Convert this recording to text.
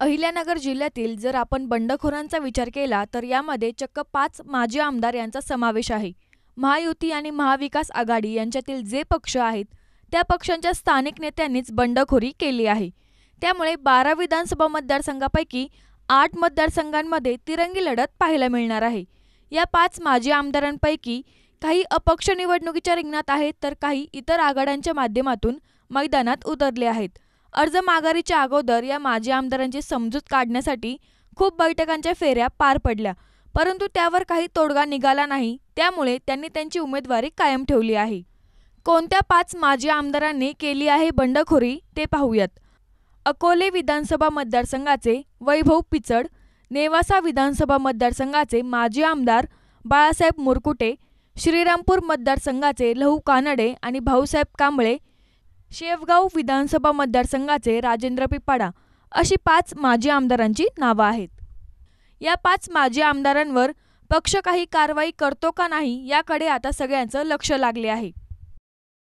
अहिल्यानगर जिल्ह्यातील जर आपण बंडखोरांचा विचार केला तर यामध्ये चक्क पाच माजी आमदार यांचा समावेश आहे महायुती आणि महाविकास आघाडी यांच्यातील जे पक्ष आहेत त्या पक्षांच्या स्थानिक नेत्यांनीच बंडखोरी केली आहे त्यामुळे बारा विधानसभा मतदारसंघापैकी आठ मतदारसंघांमध्ये तिरंगी लढत पाहायला मिळणार आहे या पाच माजी आमदारांपैकी काही अपक्ष निवडणुकीच्या रिंगणात आहेत तर काही इतर आघाड्यांच्या माध्यमातून मैदानात उतरले आहेत अर्ज माघारीच्या अगोदर या माजी आमदारांची समजूत काढण्यासाठी खूप बैठकांच्या फेऱ्या पार पडल्या परंतु त्यावर काही तोडगा निघाला नाही त्यामुळे त्यांनी त्यांची उमेदवारी कायम ठेवली आहे कोणत्या पाच माजी आमदारांनी केली आहे बंडखोरी ते पाहूयात अकोले विधानसभा मतदारसंघाचे वैभव पिचड नेवासा विधानसभा मतदारसंघाचे माजी आमदार बाळासाहेब मुरकुटे श्रीरामपूर मतदारसंघाचे लहू कानडे आणि भाऊसाहेब कांबळे शेवगाव विधानसभा मतदारसंघाचे राजेंद्र पिपाडा अशी पाच माजी आमदारांची नावं आहेत या पाच माजी आमदारांवर पक्ष काही कारवाई करतो का नाही याकडे आता सगळ्यांचं लक्ष लागले आहे